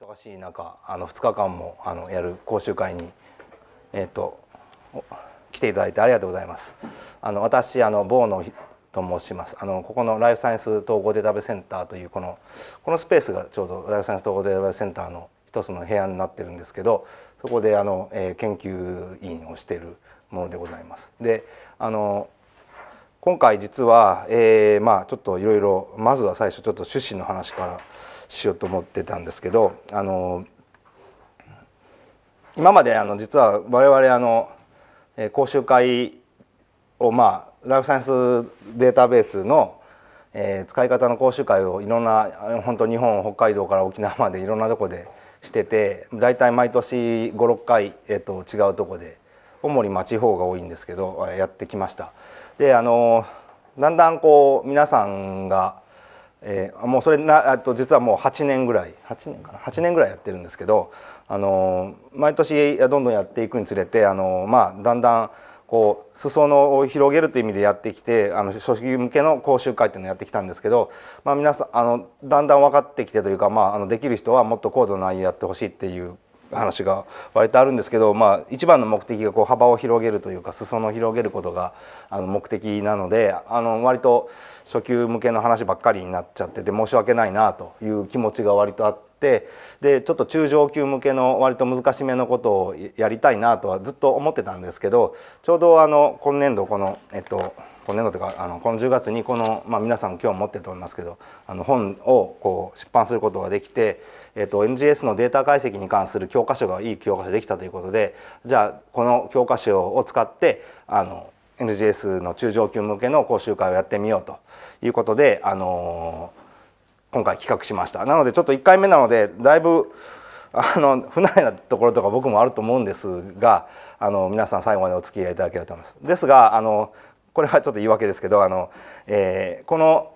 忙しい中あの2日間もあのやる講習会に、えーと、来ていただいてありがとうございます。あの私あの某のと申しますあのここのライフサイエンス統合データベースセンターというこのこのスペースがちょうどライフサイエンス統合データベースセンターの一つの部屋になってるんですけどそこであの、えー、研究員をしているものでございます。であの今回実は、えー、まあちょっといろいろまずは最初ちょっと趣旨の話から。しようと思ってたんですけどあの今まであの実は我々あの講習会をまあライフサイエンスデータベースの、え使い方の講習会をいろんな本当日本北海道から沖縄までいろんなとこでしてて大体毎年56回、えー、と違うとこで主に地方が多いんですけどやってきました。であのだんだんこう皆さんがえー、もうそれなあと実はもう8年ぐらい8年かな8年ぐらいやってるんですけど、あの毎年どんどんやっていくにつれて、あのまあ、だんだんこう裾野を広げるという意味でやってきてあの初期向けの講習会っていうのをやってきたんですけど、まあ、皆さんあのだんだん分かってきてというか、まあ、あのできる人はもっと高度な内容やってほしいっていう話が割とあるんですけど、まあ、一番の目的がこう幅を広げるというか裾野を広げることがあの目的なのであの割と初級向けの話ばっかりになっちゃってて申し訳ないなという気持ちが割とあって。でちょっと中上級向けの割と難しめのことをやりたいなとはずっと思ってたんですけどちょうどあの今年度このえっと今年度とかあのこの10月にこの、まあ、皆さん今日持ってると思いますけどあの本をこう出版することができて、えー、と NGS のデータ解析に関する教科書がいい教科書できたということでじゃあこの教科書を使ってあの NGS の中上級向けの講習会をやってみようということで、あのー、今回企画しましたなのでちょっと1回目なのでだいぶあの不慣れなところとか僕もあると思うんですがあの皆さん最後までお付き合いいただければと思います。ですがあのこれはちょっと言い訳ですけどあの、えー、この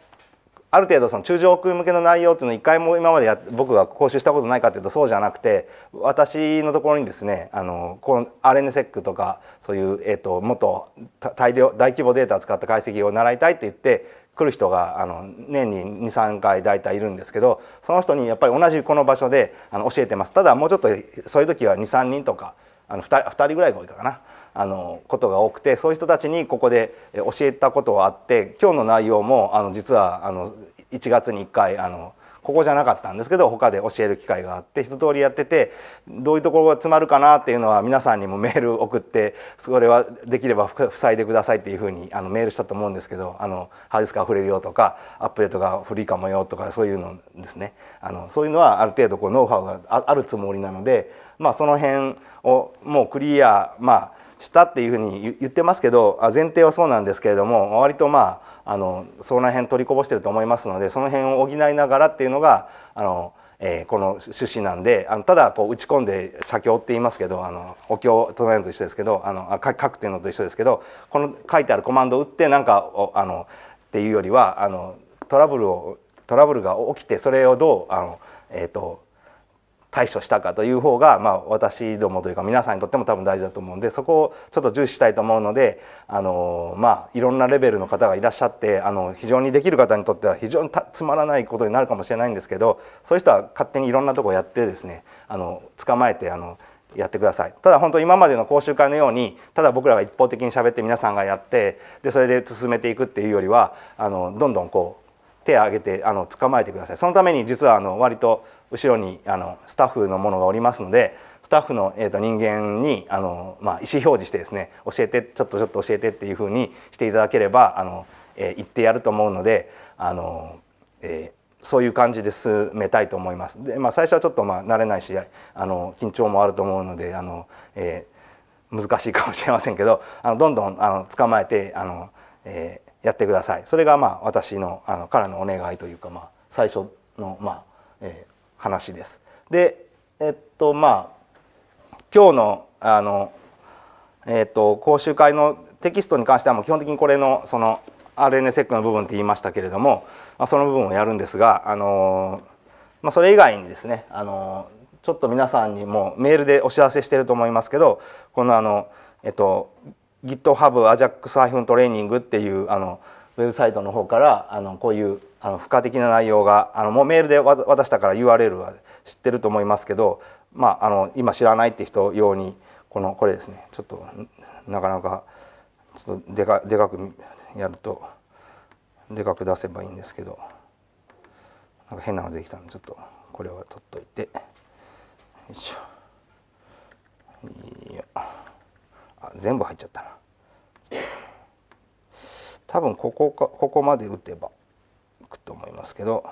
ある程度その中上空向けの内容っていうのを一回も今までや僕が講習したことないかっていうとそうじゃなくて私のところにですねあのこの RNSEC とかそういう、えーと、もっと大量大規模データを使った解析を習いたいって言って来る人があの年に23回大体いるんですけどその人にやっぱり同じこの場所であの教えてますただもうちょっとそういう時は23人とかあの 2, 2人ぐらいが多いかな。あのことが多くてそういう人たちにここで教えたことはあって今日の内容もあの実はあの1月に1回あのここじゃなかったんですけど他で教える機会があって一通りやっててどういうところが詰まるかなっていうのは皆さんにも メール送ってそれはできれば塞いでくださいっていうふうにあのメールしたと思うんですけどあのハードディスクあふれるよとかアップデートが古いかもよとかそういうのですねあのそういうのはある程度こうノウハウがあるつもりなので、まあ、その辺をもうクリアまあしたっていうふうに言ってますけど前提はそうなんですけれども割とまああのその辺取りこぼしてると思いますのでその辺を補いながらっていうのがあの、えー、この趣旨なんであのただこう打ち込んで写経って言いますけどあのお経を唱えると一緒ですけどあの書くっていうのと一緒ですけどこの書いてあるコマンドを打ってなんかあのっていうよりはあのトラブルをトラブルが起きてそれをどうあの、えーと対処したかという方が、まあ、私どもというか皆さんにとっても多分大事だと思うんでそこをちょっと重視したいと思うのであの、まあ、いろんなレベルの方がいらっしゃってあの非常にできる方にとっては非常につまらないことになるかもしれないんですけどそういう人は勝手にいろんなとこやってですねあの捕まえてあのやってくださいただ本当今までの講習会のようにただ僕らが一方的に喋って皆さんがやってでそれで進めていくっていうよりはあのどんどんこう手を挙げてあの捕まえてくださいそのために実はあの割と後ろにあのスタッフの者がおりますのでスタッフの、えー、と人間にあの、まあ、意思表示してですね教えてちょっとちょっと教えてっていうふうにしていただければあの、えー、行ってやると思うのであの、えー、そういう感じで進めたいと思います。でまあ、最初はちょっとまあ慣れないしあの緊張もあると思うのであの、えー、難しいかもしれませんけどあのどんどんあの捕まえてあの、えー、やってください。それがまあ私のあのからのお願いというか、まあ、最初の、まあえー話です。でえっとまあ今日のあの、えっと、講習会のテキストに関してはもう基本的にこれのその r n s セックの部分って言いましたけれども、まあ、その部分をやるんですが、あのまあ、それ以外にですね、あのちょっと皆さんにもメールでお知らせしてると思いますけどこのあの、えっと、GitHub アジャックサーフントレーニングっていうあのウェブサイトの方からあのこういうあの付加的な内容があのもうメールで渡したから URL は知ってると思いますけど、まあ、あの今知らないって人用にこのこれですねちょっとなかなかちょっとでかでかくやるとでかく出せばいいんですけどなんか変なのできたんでちょっとこれは取っといてよいしょいやあ全部入っちゃったな多分ここかここまで打てば。くと思いますけど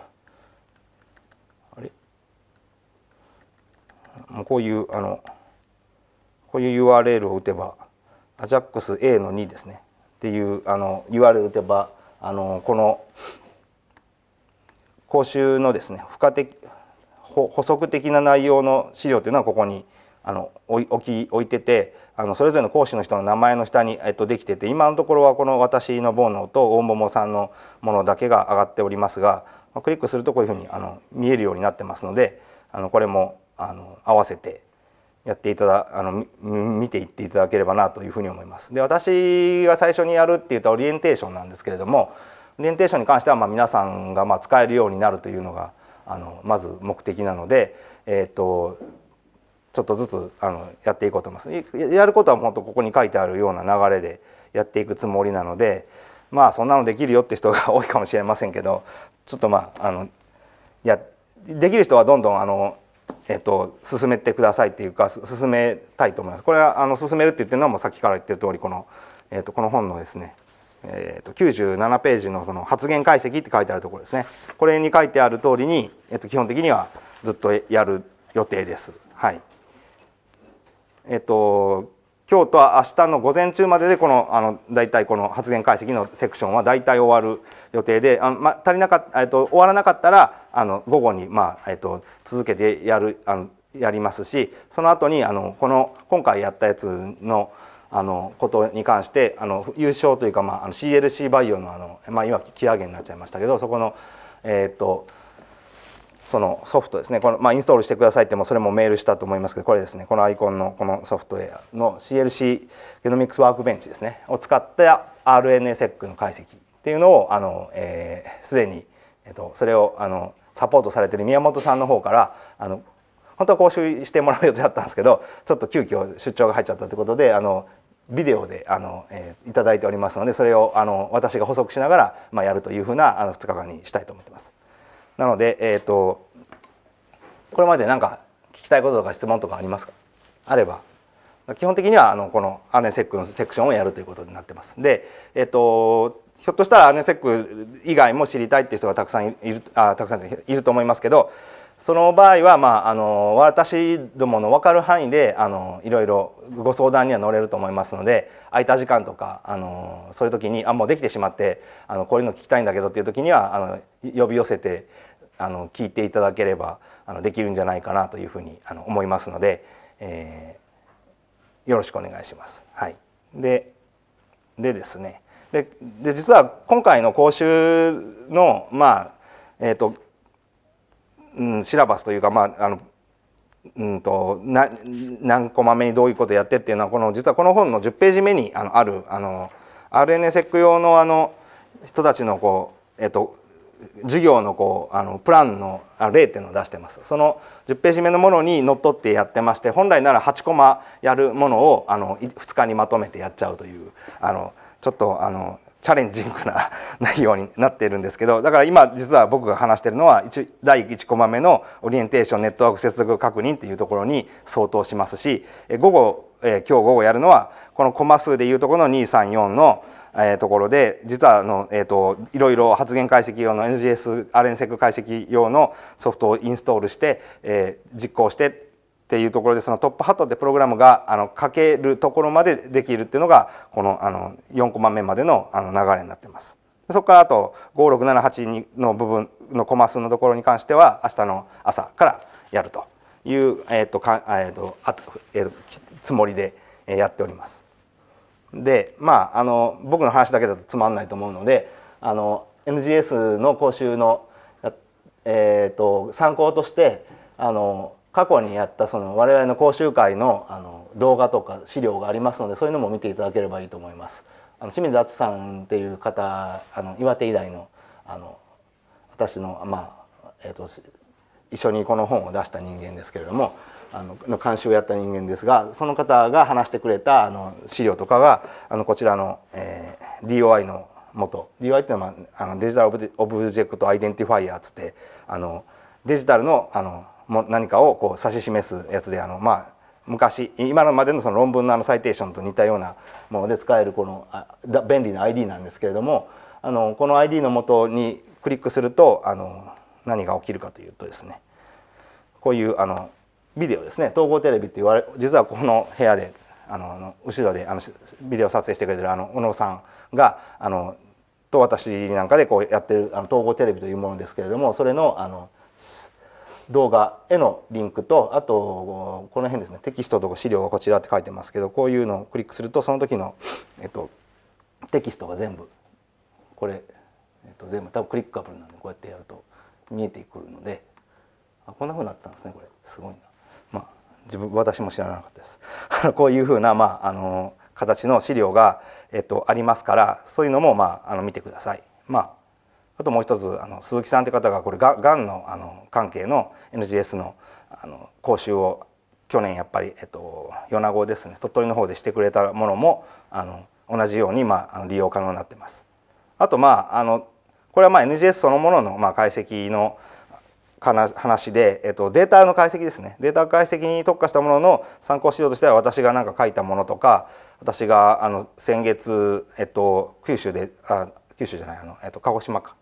あれもうこういうあのこういう URL を打てば AJAX A の2ですねっていうあの URL 打てばあのこの講習のですね付加的補足的な内容の資料というのはここにあの置き置いててあのそれぞれの講師の人の名前の下に、えっと、できてて今のところはこの私の煩悩と大桃さんのものだけが上がっておりますがクリックするとこういうふうにあの見えるようになってますのであのこれもあの合わせてやっていただあの見ていっていただければなというふうに思います。で私が最初にやるって言ったオリエンテーションなんですけれどもオリエンテーションに関してはま皆さんがま使えるようになるというのがあのまず目的なので、えーとちょっとずつあのやっていこうと思いますやることは本当ここに書いてあるような流れでやっていくつもりなのでまあそんなのできるよって人が多いかもしれませんけどちょっとまああのやできる人はどんどんあの、えっと、進めてくださいっていうか進めたいと思います。これはあの進めるって言ってるのはもうさっきから言ってる通りこの、えっと、この本のですねえー、と97ページのその発言解析って書いてあるところですねこれに書いてある通りに、えー、と基本的にはずっとやる予定です。はいえっと、今日と明日の午前中まででこのあの大体この発言解析のセクションは大体終わる予定であの、ま、足りなかっ、えっと、終わらなかったらあの午後に、まあえっと、続けてやるあのやりますしその後にあのこの今回やったやつのあのことに関してあの優勝というか、まあ、あの CLC バイオのあの、まあ、今木上げになっちゃいましたけどそこの、えっとそのソフトですねこの、まあ、インストールしてくださいってもそれもメールしたと思いますけどこれですねこのアイコンのこのソフトウェアの CLC ゲノミクスワークベンチですねを使った RNASEC の解析っていうのをあの、えー、すでに、えーと、それをあのサポートされてる宮本さんの方からあの本当は講習してもらう予定だったんですけどちょっと急遽出張が入っちゃったということであのビデオであの、えー、いただいておりますのでそれをあの私が補足しながら、まあ、やるというふうなあの2日間にしたいと思ってます。なので、えーと、これまで何か聞きたいこととか質問とかありますかあれば基本的にはあのこのアネセックのセクションをやるということになってます。で、えーと、ひょっとしたらアネセック以外も知りたいっていう人がたくさんいるあたくさんいると思いますけどその場合は、まあ、あの私どもの分かる範囲であのいろいろご相談には乗れると思いますので空いた時間とかあのそういう時にあもうできてしまってあのこういうの聞きたいんだけどっていう時にはあの呼び寄せてあの聞いていただければあのできるんじゃないかなというふうにあの思いますので、えー、よろしくお願いします。はい、ででですねでで実は今回の講習のまあえっ、ー、と、うん、シラバスというかまああのうんと、な何コマ目にどういうことやってっていうのはこの実はこの本の10ページ目にあのあるあの RNA セック用のあの人たちのこう、えっと、授業のこうあのプランの例っていうのを出してますその10ページ目のものにのっとってやってまして本来なら8コマやるものをあの2日にまとめてやっちゃうというあのちょっとあのチャレンジングな内容になっているんですけどだから今実は僕が話してるのは1第1コマ目のオリエンテーションネットワーク接続確認っていうところに相当しますし午後、え今日午後やるのはこのコマ数でいうところの234の、えー、ところで実はあの、えーと、いろいろ発言解析用の NGS アレンセク解析用のソフトをインストールして、えー、実行してっていうところでそのトップハットでプログラムがあの書けるところまでできるっていうのがこのあの4コマ目までのあの流れになってます。そこからあと5678の部分のコマ数のところに関しては明日の朝からやるという、えーとかえーとあえーと、つもりでやっております。でまああの僕の話だけだとつまんないと思うのであの NGS の講習の、えーと、と参考としてあの過去にやったその我々の講習会のあの動画とか資料がありますのでそういうのも見ていただければいいと思います。あの清水敦さんっていう方あの岩手医大のあの私の、まあえーと、一緒にこの本を出した人間ですけれどもあのの監修をやった人間ですがその方が話してくれたあの資料とかがあのこちらの、えー、DOI の元 DOI っていうのはあのデジタルオブジェクトアイデンティファイアっつってあのデジタルのあのも何かをこう指し示すやつであの、まあ、昔今までのその論文のあのサイテーションと似たようなもので使えるこの便利な ID なんですけれどもあのこの ID のもとにクリックするとあの何が起きるかというとですねこういうあのビデオですね統合テレビって言われ実はこの部屋であの後ろであのビデオ撮影してくれてるあの小野さんがあのと私なんかでこうやってるあの統合テレビというものですけれどもそれのあの動画へのリンクとあとこの辺ですねテキストとか資料がこちらって書いてますけどこういうのをクリックするとその時の、えっと、テキストが全部これ、えっと、全部多分クリックアプリなんでこうやってやると見えてくるのであこんなふうになってたんですねこれすごいな。まあ、自分私も知らなかったです こういうふうな、まあ、あの形の資料が、えっと、ありますからそういうのも、まあ、あの見てください。まああともう一つあの鈴木さんという方がこれががんのあの関係の NGS のあの講習を去年やっぱり、えっと、米子ですね鳥取の方でしてくれたものもあの同じように、まあ、利用可能になってます。あとまああのこれはまあ NGS そのものの、まあ、解析の話で、えっと、データの解析ですねデータ解析に特化したものの参考資料としては私が何か書いたものとか私があの先月、えっと、九州であ九州じゃないあの、えっと、鹿児島か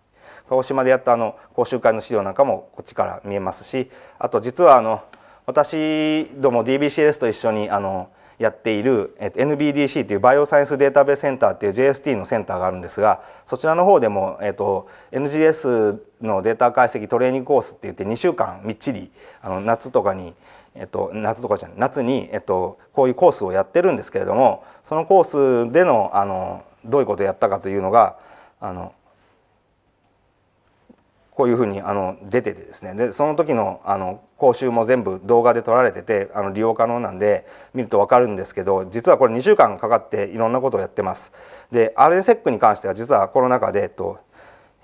鹿児島でやったあの講習会の資料なんかもこっちから見えますしあと実はあの私ども DBCLS と一緒にあのやっている、えっと、NBDC というバイオサイエンスデータベースセンターっていう JST のセンターがあるんですがそちらの方でも、えっと、NGS のデータ解析トレーニングコースって言って2週間みっちりあの夏とかに、えっと、夏とかじゃない夏に、えっと、こういうコースをやってるんですけれどもそのコースでのあのどういうことをやったかというのがあのこういうふうにあの出ててですねでその時のあの講習も全部動画で撮られててあの利用可能なんで見ると分かるんですけど実はこれ2週間かかっていろんなことをやってます。で RSEC に関しては実はこの中で、えっと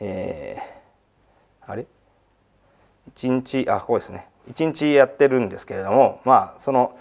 えー、あれ1日あここですね1日やってるんですけれどもまあその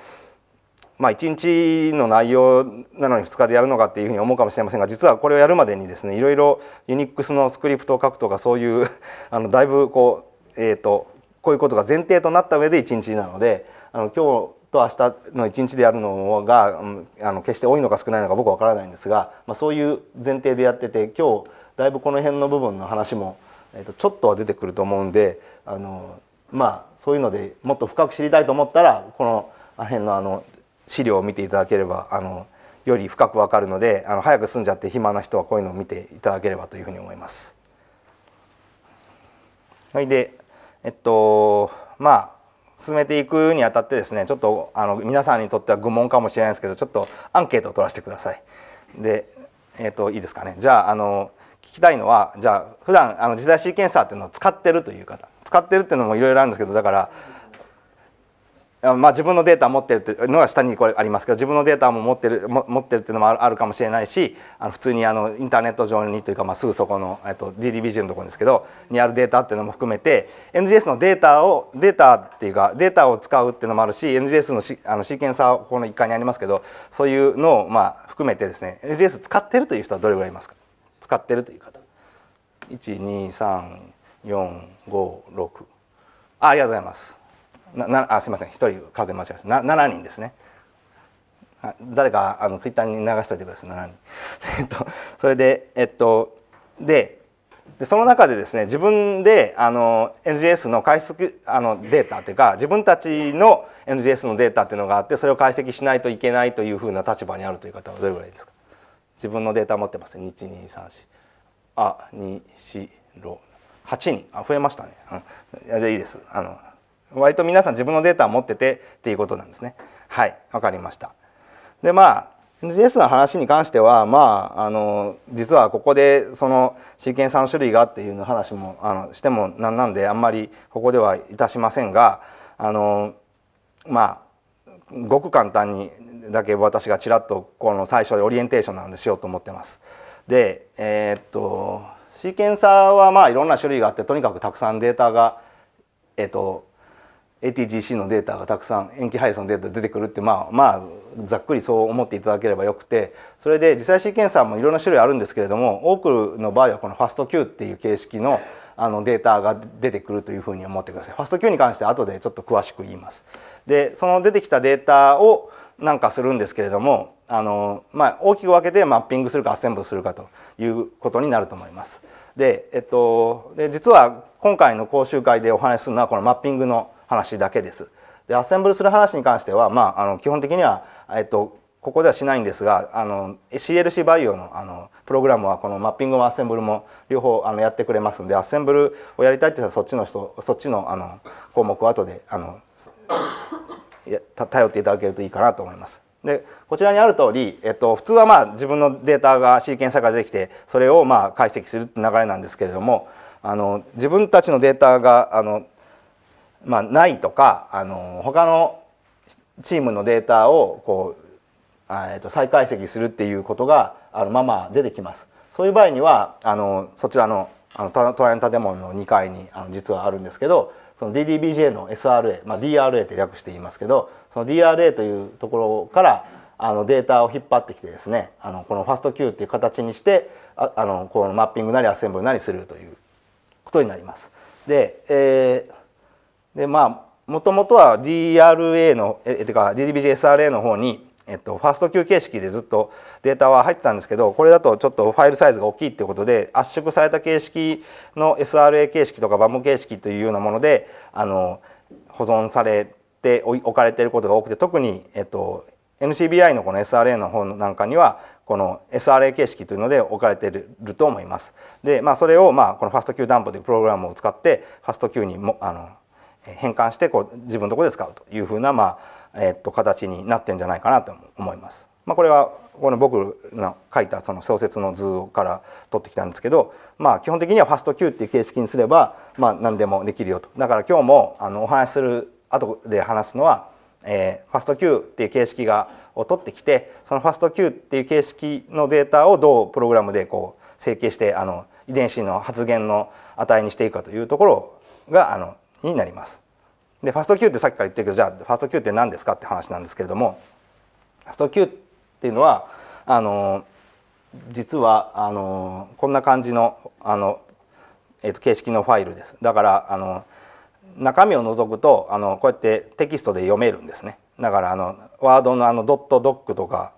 まあ、1日の内容なのに2日でやるのかっていうふうに思うかもしれませんが実はこれをやるまでにですねいろいろユニックスのスクリプトを書くとかそういう あのだいぶこう,、えーと、こういうことが前提となった上で1日なのであの今日と明日の1日でやるのが、うん、あの決して多いのか少ないのか僕は分からないんですが、まあ、そういう前提でやってて今日だいぶこの辺の部分の話も、えー、とちょっとは出てくると思うんであのまあそういうのでもっと深く知りたいと思ったらこのあの辺のあの資料を見ていただければあのより深くわかるのであの早く済んじゃって暇な人はこういうのを見ていただければというふうに思います。それでえっとまあ進めていくにあたってですねちょっとあの皆さんにとっては愚問かもしれないですけどちょっとアンケートを取らせてください。で、えっと、いいですかねじゃああの聞きたいのはじゃあ普段あの次代シーケンサーっていうのを使ってるという方使ってるっていうのもいろいろあるんですけどだからまあ、自分のデータ持ってるっていうのは下にこれありますけど自分のデータも持ってるも持ってるっていうのもあるかもしれないしあの普通にあのインターネット上にというか、まあ、すぐそこの、えっと、DDBG のところですけどにあるデータっていうのも含めて NGS のデータをデータっていうかデータを使うっていうのもあるし NGS のシあのシーケンサーこの一環にありますけどそういうのをまあ含めてですね NGS 使ってるという人はどれぐらいいますか使ってるという方1 2 3 4 5 6あありがとうございますなあすいません1人数間違えましたな7人ですね誰かあのツイッターに流しておいてください7人 えっとそれでえっとででその中でですね自分であの NGS の解析あのデータというか自分たちの NGS のデータっていうのがあってそれを解析しないといけないというふうな立場にあるという方はどれぐらいですか自分のデータ持ってますね1234あ2468人あ増えましたね、うん、じゃあいいですあの割と皆さん自分のデータを持っててっていうことなんですね。はい、わかりました。で、まあ g s の話に関しては、まあ、あの実はここでそのシーケンサーの種類がっていうの話もあのしてもなんなんであんまりここではいたしませんがあの、まあ、ごく簡単にだけ私がちらっとこの最初でオリエンテーションなんでしようと思ってます。で、えー、っとシーケンサーはまあいろんな種類があってとにかくたくさんデータが、えー、っと ATGC のデータがたくさん延期配送のデータ出てくるってまあまあざっくりそう思っていただければよくてそれで実際シーケンサーもいろんな種類あるんですけれども多くの場合はこのファスト Q っていう形式のあのデータが出てくるというふうに思ってください。ファスト Q に関しては後でちょっと詳しく言います。でその出てきたデータをなんかするんですけれどもあの、まあ、大きく分けてマッピングするかアッセンブルするかということになると思います。で,、えっと、で実は今回の講習会でお話しするのはこのマッピングの話だけです。でアッセンブルする話に関しては、まあ、あの基本的には、えっと、ここではしないんですがあの CLC バイオのあのプログラムはこのマッピングもアッセンブルも両方あのやってくれますんでアッセンブルをやりたいって言ったらそっちの人そっちのあの項目を後であの頼っていただけるといいかなと思います。でこちらにある通り、えっと、普通はまあ自分のデータがシーケンサーができてそれをまあ解析するって流れなんですけれどもあの自分たちのデータがあのまあ、ないとかあの他のチームのデータをこう、あえー、と再解析するっていうことがあのまま出てきます。そういう場合にはあのそちらのあのトライアン建物の2階にあの実はあるんですけどその DDBJ の SRA、まあ、DRA って略して言いますけどその DRA というところからあのデータを引っ張ってきてですねあのこのファスト Q っていう形にしてああのこのマッピングなりアッセンブルなりするということになります。で、えー、でまあもともとは DRA のえてか DDBGSRA の方に、えっと、ファースト級形式でずっとデータは入ってたんですけどこれだとちょっとファイルサイズが大きいっていうことで圧縮された形式の SRA 形式とかバム形式というようなものであの保存されて置かれていることが多くて特に、えっと、NCBI のこの SRA の方なんかにはこの SRA 形式というので置かれていると思います。で、まあ、それをまあこのファスト Q ダンボというプログラムを使ってファスト Q にもあの変換してこう自分のところで使うというふうな、まあえー、と形になってんじゃないかなと思います。まあ、これはこの僕の書いたその小説の図から取ってきたんですけど、まあ、基本的にはファスト Q っていう形式にすれば、まあ、何でもできるよとだから今日もあのお話しする後で話すのは、えー、ファスト Q っていう形式がを取ってきてそのファスト Q っていう形式のデータをどうプログラムでこう整形してあの遺伝子の発現の値にしていくかというところがあのになります。でファスト Q ってさっきから言ってるけどじゃあファスト Q って何ですかって話なんですけれどもファスト Q っていうのはあの実はあのこんな感じのあの、えー、と形式のファイルです。だからあの中身を除くとあのこうやってテキストで読めるんですね。だからあのワードのあのドットドックとか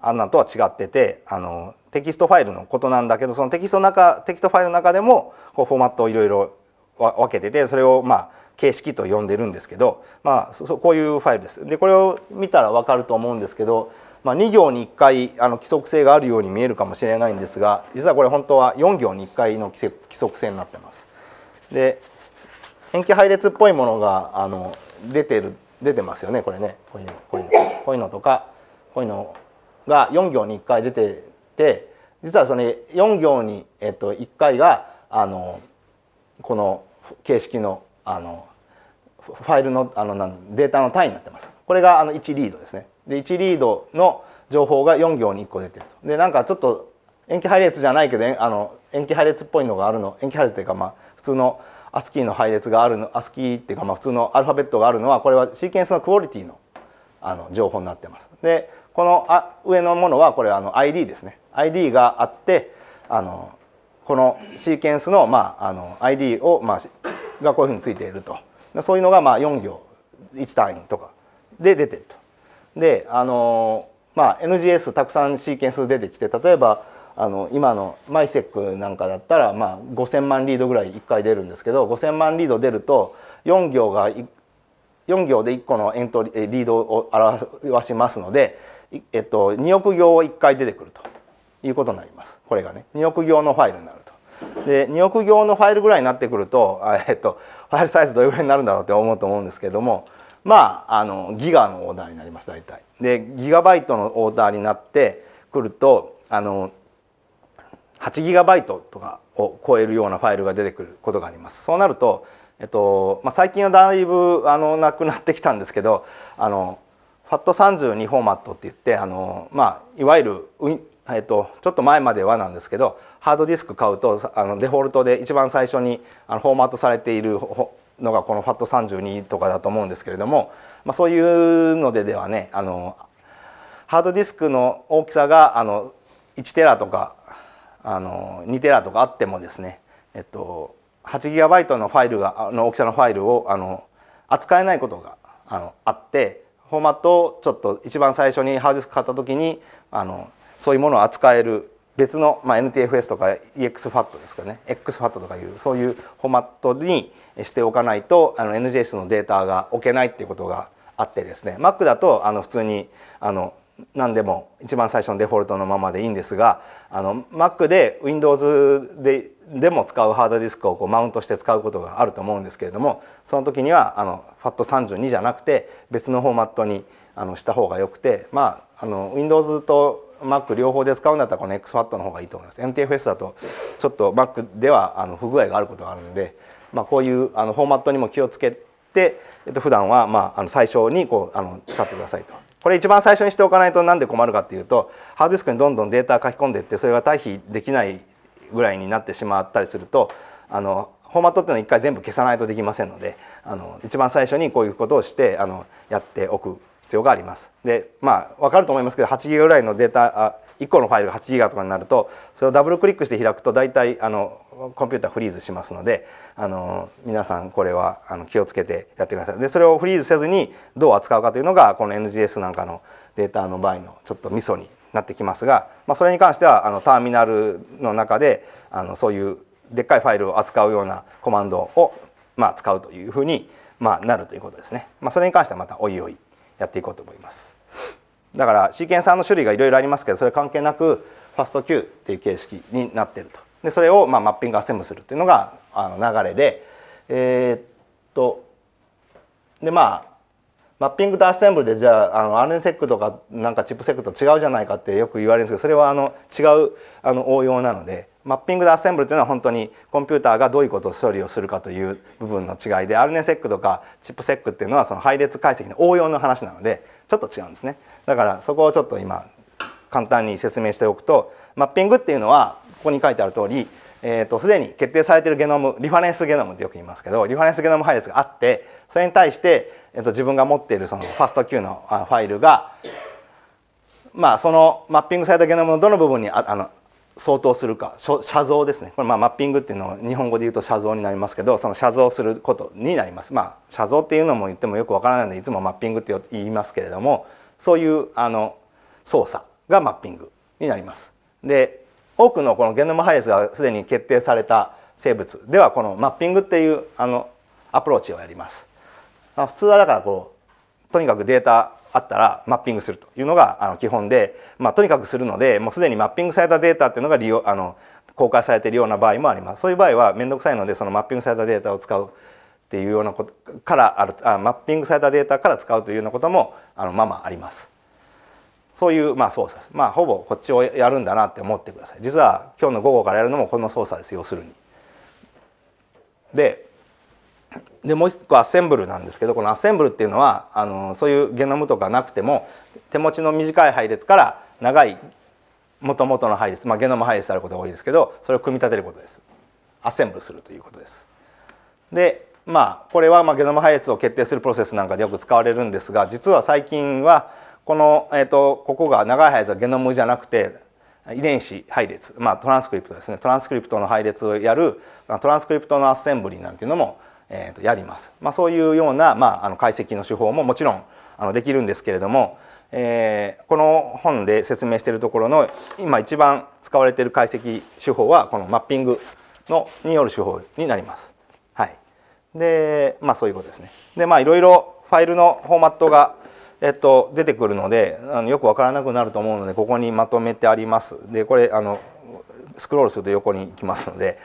あんなとは違っててあのテキストファイルのことなんだけどそのテキスト中テキストファイルの中でもこうフォーマットをいろいろ分けててそれをまあ形式と呼んでるんですけど、まあ、そうこういうファイルです。でこれを見たら分かると思うんですけど、まあ、2行に1回あの規則性があるように見えるかもしれないんですが実はこれ本当は4行に1回の規則性になってます。で塩基配列っぽいものがあの出てる出てますよねこれねこういうのこういうのこういうのとかこういうのが4行に1回出てて実はその4行に、えっと、1回があのこの形式のあのファイルのあのデータの単位になってます。これがあの1リードですね。で1リードの情報が4行に1個出てると。でなんかちょっと塩基配列じゃないけどあの塩基配列っぽいのがあるの塩基配列っていうかまあ普通のアスキーの配列があるのアスキーっていうかまあ普通のアルファベットがあるのはこれはシーケンスのクオリティのあの情報になってます。でこのあ上のものはこれあの ID ですね。ID があってあのこのシーケンスの,、まあ、あの ID を、まあ、がこういうふうについているとそういうのがまあ4行1単位とかで出てると。であのまあ、NGS たくさんシーケンス出てきて例えばあの今のマイセックなんかだったら、まあ、5,000万リードぐらい1回出るんですけど5,000万リード出ると4行が4行で1個のエントリーリードを表しますので、えっと、2億行を1回出てくると。いうことになりますこれがね2億行のファイルになると。で2億行のファイルぐらいになってくると,、えっとファイルサイズどれぐらいになるんだろうって思うと思うんですけれどもまああのギガのオーダーになります大体。でギガバイトのオーダーになってくるとあの8ギガバイトとかを超えるようなファイルが出てくることがあります。そうなると、えっとまあ、最近はだいぶあのなくなってきたんですけどあの FAT32 フォーマットって言ってあの、まあ、いわゆるえっと、ちょっと前まではなんですけどハードディスク買うとあのデフォルトで一番最初にあのフォーマットされているのがこの FAT32 とかだと思うんですけれども、まあ、そういうのでではねあのハードディスクの大きさがあの1テラとかあの2テラとかあってもですね、えっと、8GB のファイルがの大きさのファイルをあの扱えないことがあのあってフォーマットをちょっと一番最初にハードディスク買った時にあのそういうものを扱える別の、まあ、NTFS とか EXFAT ですかね XFAT とかいうそういうフォーマットにしておかないとあの NJS のデータが置けないっていうことがあってですね Mac だとあの普通にあの何でも一番最初のデフォルトのままでいいんですがあの Mac で Windows ででも使うハードディスクをこうマウントして使うことがあると思うんですけれどもその時にはあの FAT32 じゃなくて別のフォーマットにあのした方がよくてまああの Windows とマック両方で使うんだったらこの XFAT の方がいいと思います MTFS だとちょっと m ックではあの不具合があることがあるので、まあ、こういうあのフォーマットにも気をつけて、えっと、普段はまああの最初にこうあの使ってくださいと。これ一番最初にしておかないとなんで困るかっていうとハードディスクにどんどんデータ書き込んでいってそれが対比できないぐらいになってしまったりするとあのフォーマットっていうのは一回全部消さないとできませんのであの一番最初にこういうことをしてあのやっておく必要があります。でまあ分かると思いますけど8ギガぐらいのデータあ1個のファイルが8ギガとかになるとそれをダブルクリックして開くと大体あのコンピューターフリーズしますのであの皆さんこれはあの気をつけてやってください。でそれをフリーズせずにどう扱うかというのがこの NGS なんかのデータの場合のちょっとミソになってきますが、まあ、それに関してはあのターミナルの中であのそういうでっかいファイルを扱うようなコマンドを、まあ、使うというふうに、まあ、なるということですね。まあ、それに関してはまたおいおいやっていこうと思いますだからシーケンサーの種類がいろいろありますけどそれ関係なくファスト Q っていう形式になってるとでそれをまあマッピングアセムするっていうのがあの流れでえー、っとでまあマッピングとアッセンブルでじゃああの RNSEC とかなんかチップセックと違うじゃないかってよく言われるんですけどそれはあの違うあの応用なのでマッピングとアッセンブルというのは本当にコンピューターがどういうことを処理をするかという部分の違いで RNSEC とかチップセックっていうのはその配列解析の応用の話なのでちょっと違うんですね。だからそこをちょっと今簡単に説明しておくとマッピングっていうのはここに書いてある通りすで、えー、に決定されているゲノムリファレンスゲノムってよく言いますけどリファレンスゲノム配列があってそれに対してえっと、自分が持っているそのファスト Q のファイルが、まあ、そのマッピングされたゲノムのどの部分にああの相当するか写像ですねこれまあマッピングっていうのを日本語で言うと写像になりますけどその写像することになりますまあ写像っていうのも言ってもよくわからないのでいつもマッピングって言いますけれどもそういうあの操作がマッピングになります。で多くのこのゲノム配列がすでに決定された生物ではこのマッピングっていうあのアプローチをやります。あ普通はだからこうとにかくデータあったらマッピングするというのがあの基本で、まあ、とにかくするのでもうすでにマッピングされたデータっていうのが利用あの公開されているような場合もありますそういう場合は面倒くさいのでそのマッピングされたデータを使うっていうようなことからあるあマッピングされたデータから使うというようなこともあのまあまああります。そういうまあ操作です。まあほぼこっちをやるんだなって思ってください。実は今日の午後からやるのもこの操作です要するに。ででもう一個アセンブルなんですけどこのアセンブルっていうのはあのそういうゲノムとかなくても手持ちの短い配列から長いもともとの配列、まあ、ゲノム配列あることが多いですけどそれを組み立てることですアセンブルするということです。でまあこれはまあゲノム配列を決定するプロセスなんかでよく使われるんですが実は最近はこの、えーと、とここが長い配列はゲノムじゃなくて遺伝子配列、まあ、トランスクリプトですねトランスクリプトの配列をやるトランスクリプトのアッセンブリーなんていうのもえー、とやります、まあ、そういうような、まあ、あの解析の手法ももちろんあのできるんですけれども、えー、この本で説明しているところの今一番使われている解析手法はこのマッピングのによる手法になります。はい、でまあそういうことですね。でまあいろいろファイルのフォーマットがえっと、出てくるのであのよく分からなくなると思うのでここにまとめてありますでこれあのスクロールすると横に行きますので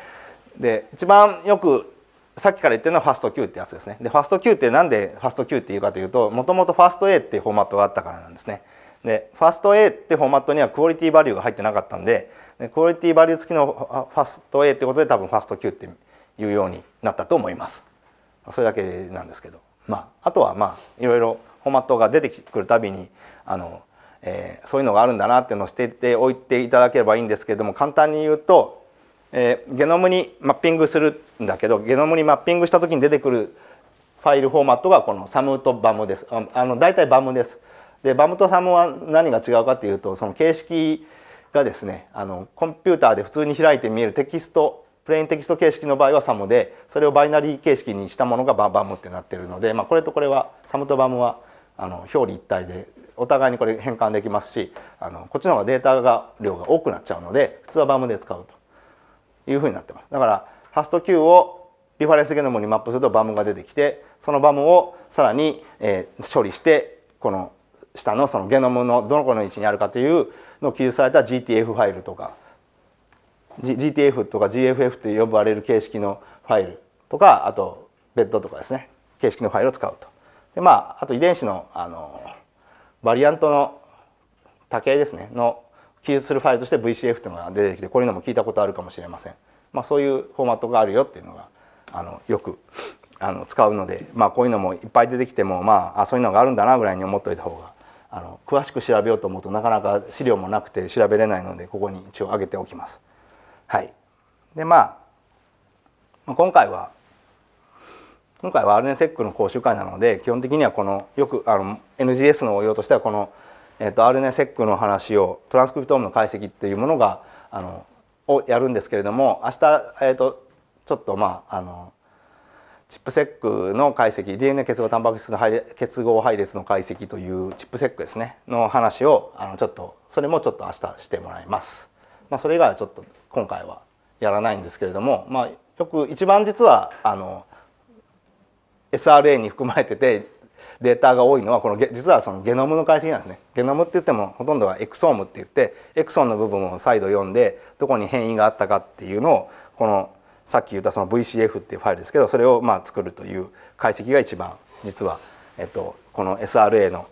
で一番よくさっきから言ってるのはファスト Q ってやつですね。で、ファスト Q ってなんでファスト Q っていうかというと、もともとファスト A っていうフォーマットがあったからなんですね。で、ファスト A ってフォーマットにはクオリティバリューが入ってなかったんで、でクオリティバリュー付きのファスト A ってことで多分ファスト Q っていうようになったと思います。それだけなんですけど。まあ、あとはまあ、いろいろフォーマットが出てくるたびに、あの、えー、そういうのがあるんだなっていうのをしてておいていただければいいんですけれども、簡単に言うと、えー、ゲノムにマッピングするんだけどゲノムにマッピングした時に出てくるファイルフォーマットがこのサムとバムですあの大体バムですでバムとサムは何が違うかっていうとその形式がですねあのコンピューターで普通に開いて見えるテキストプレーンテキスト形式の場合はサムでそれをバイナリー形式にしたものがババムってなってるので、まあ、これとこれはサムとバムはあの表裏一体でお互いにこれ変換できますしあのこっちの方がデータが量が多くなっちゃうので普通はバムで使うと。いうふうになってます。だから、ファスト Q をリファレンスゲノムにマップするとバムが出てきて、そのバムをさらに、えー、処理して、この下のそのゲノムのどのこの位置にあるかというのを記述された GTF ファイルとか、G、GTF とか GFF と呼ばれる形式のファイルとか、あとッドとかですね、形式のファイルを使うと。でまあ、あと遺伝子のあのバリアントの多形ですねの記述するファイルとして VCF っていうのが出てきてこういうのも聞いたことあるかもしれません。まあ、そういうフォーマットがあるよっていうのがあのよくあの使うので、まあ、こういうのもいっぱい出てきても、まあ、あそういうのがあるんだなぐらいに思っておいた方があの詳しく調べようと思うとなかなか資料もなくて調べれないのでここに一応挙げておきます。はい、でまあ今回は今回は RNSEC の講習会なので基本的にはこのよくあの NGS の応用としてはこの「えーと、RNA-seq の話をトランスクリプトームの解析っていうものがあのをやるんですけれども明日、えーと、とちょっとまああのチップセックの解析 DNA 結合タンパク質の結合配列の解析というチップセックですねの話をあのちょっとそれもちょっと明日してもらいます。まあ、それ以外はちょっと今回はやらないんですけれども、まあ、よく一番実はあの SRA に含まれててデータが多いのはこの実はそのゲノムの解析なんですねゲノムって言ってもほとんどはエクソームって言ってエクソンの部分を再度読んでどこに変異があったかっていうのをこのさっき言ったその VCF っていうファイルですけどそれをまあ作るという解析が一番実は、えっと、この SRA の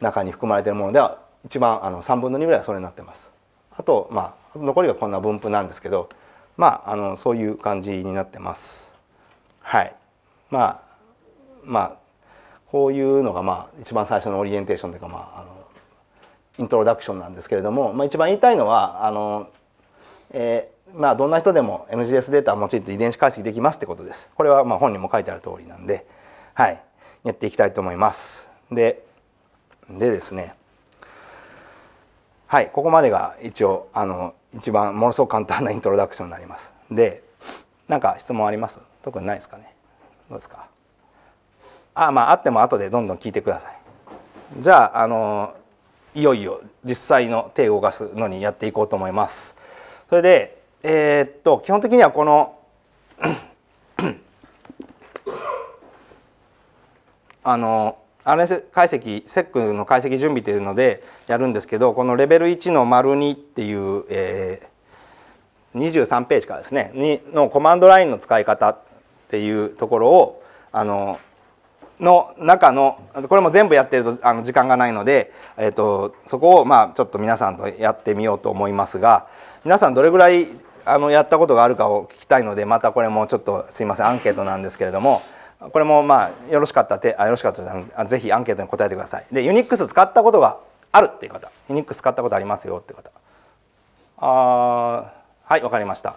中に含まれているものでは一番あの3分の2ぐらいはそれになってます。あと、まあ、残りがこんな分布なんですけど、まあ、あのそういう感じになってます。はいまあまあこういうのがまあ一番最初のオリエンテーションというかまああのイントロダクションなんですけれども、まあ、一番言いたいのはあの、えー、まあ、どんな人でも NGS データを用いて遺伝子解析できますってことです。これはま本にも書いてある通りなんで、はい、やっていきたいと思います。ででですねはいここまでが一応あの一番ものすごく簡単なイントロダクションになります。でなんか質問あります特にないですかねどうですかあまああっても後でどんどん聞いてくださいじゃああのいよいよ実際の手を動かすのにやっていこうと思いますそれでえー、っと基本的にはこのあの RNS 解析 SEC の解析準備というのでやるんですけどこのレベル1の丸2っていう、えー、23ページからですねのコマンドラインの使い方っていうところをあのの中のこれも全部やってるとあの時間がないので、えーと、そこをまあちょっと皆さんとやってみようと思いますが皆さんどれぐらいあのやったことがあるかを聞きたいのでまたこれもちょっとすいませんアンケートなんですけれどもこれもまあよろしかったてあよろしかったらぜひアンケートに答えてください。でユニックス使ったことがあるっていう方ユニックス使ったことありますよっていう方あはいわかりました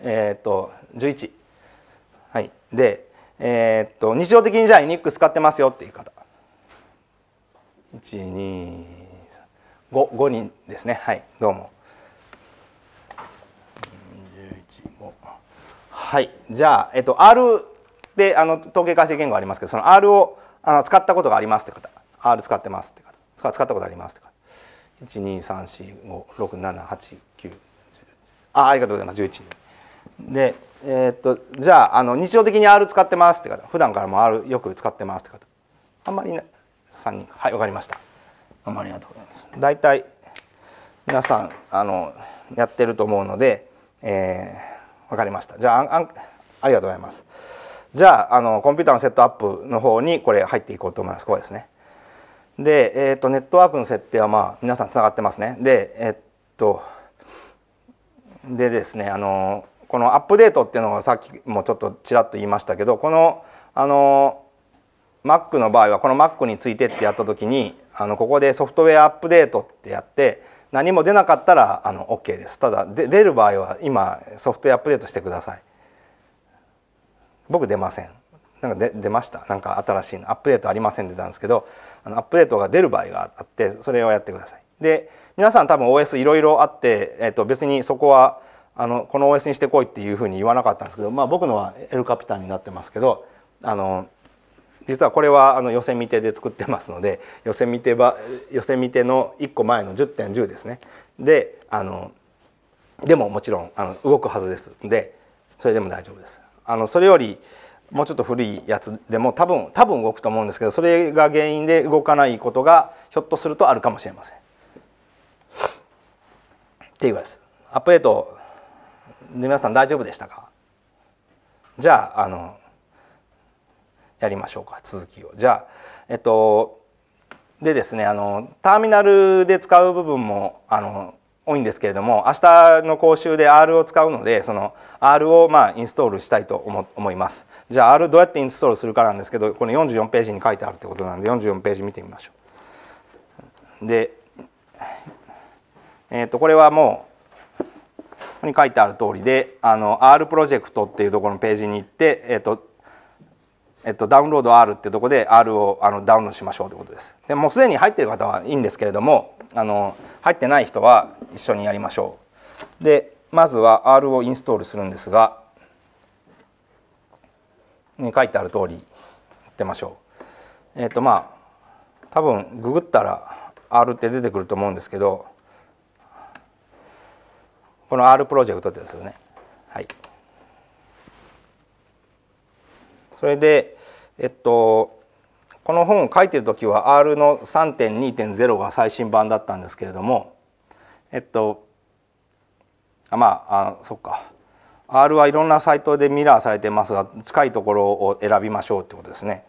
えっ、ー、と11はいでえー、っと日常的にじゃあユニック使ってますよっていう方1235 5人ですねはいどうもはいじゃあ、えっと、R であの統計解析言語ありますけどその R をあの使ったことがありますって方 R 使ってますって方使ったことありますって方123456789あありがとうございます11人でえー、っとじゃああの日常的に R 使ってますって方普段からも R よく使ってますって方あんまりな3人はい分かりましたんまりありがとうございます大体皆さんあのやってると思うので、えー、分かりましたじゃああありがとうございますじゃああのコンピューターのセットアップの方にこれ入っていこうと思いますここですねで、えーと、とネットワークの設定はまあ皆さんつながってますねでえー、っとでですねあのこのアップデートっていうのがさっきもちょっとちらっと言いましたけどこのあの Mac の場合はこの Mac についてってやった時にあのここでソフトウェアアップデートってやって何も出なかったらあの OK ですただで出る場合は今ソフトウェアアップデートしてください僕出ませんなんかで出ましたなんか新しいのアップデートありませんでたんですけどあのアップデートが出る場合があってそれをやってくださいで皆さん多分 OS いろいろあって、えっと別にそこはあのこの OS にしてこいっていうふうに言わなかったんですけど、まあ、僕のはエルカピタンになってますけどあの実はこれはあのヨセみてで作ってますので寄せ見てばヨセミての1個前の10.10ですね。であのでももちろんあの動くはずですでそれでも大丈夫です。あのそれよりもうちょっと古いやつでも多分多分動くと思うんですけどそれが原因で動かないことがひょっとするとあるかもしれません。っていうぐらいです。アップデート皆さん大丈夫でしたかじゃああのやりましょうか続きを。じゃあえっとでですねあのターミナルで使う部分もあの多いんですけれども明日の講習で R を使うのでその R をまあインストールしたいと思思います。じゃあ R どうやってインストールするかなんですけどこの44ページに書いてあるってことなんで44ページ見てみましょう。で、えっとこれはもうここに書いてある通りであの R プロジェクトっていうところのページに行って、えっとえっと、ダウンロード R っていうところで R をあのダウンロードしましょうということです。でもうすでに入ってる方はいいんですけれどもあの入ってない人は一緒にやりましょう。でまずは R をインストールするんですがに書いてある通りやってましょう。えっとまあ多分ググったら R って出てくると思うんですけどこの R プロジェクトですね。はい、それで、えっと、この本を書いてる時は R の3.2.0が最新版だったんですけれども、えっと、あまああそっか R はいろんなサイトでミラーされてますが近いところを選びましょうってことですね。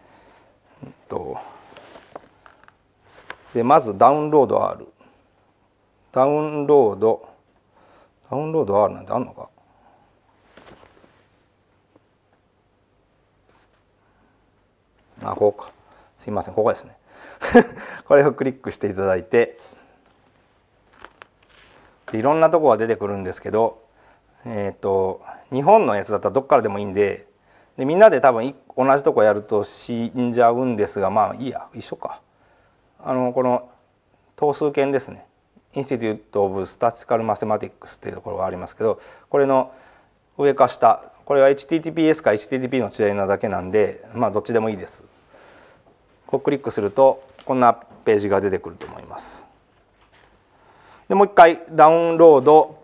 えっと、でまずダウンロード R。ダウンロードダウンロード R なんてあんのかあこうかすいませんここですね これをクリックしていただいていろんなとこが出てくるんですけどえっ、ー、と日本のやつだったらどっからでもいいんででみんなで多分同じとこやると死んじゃうんですがまあいいや一緒かあのこの等数券ですねインスティテュート・オブ・スタティカル・マセマティックスっていうところがありますけどこれの上か下これは HTTPS か HTTP の違いなだけなんでまあどっちでもいいです。こうクリックするとこんなページが出てくると思います。でもう一回ダウンロード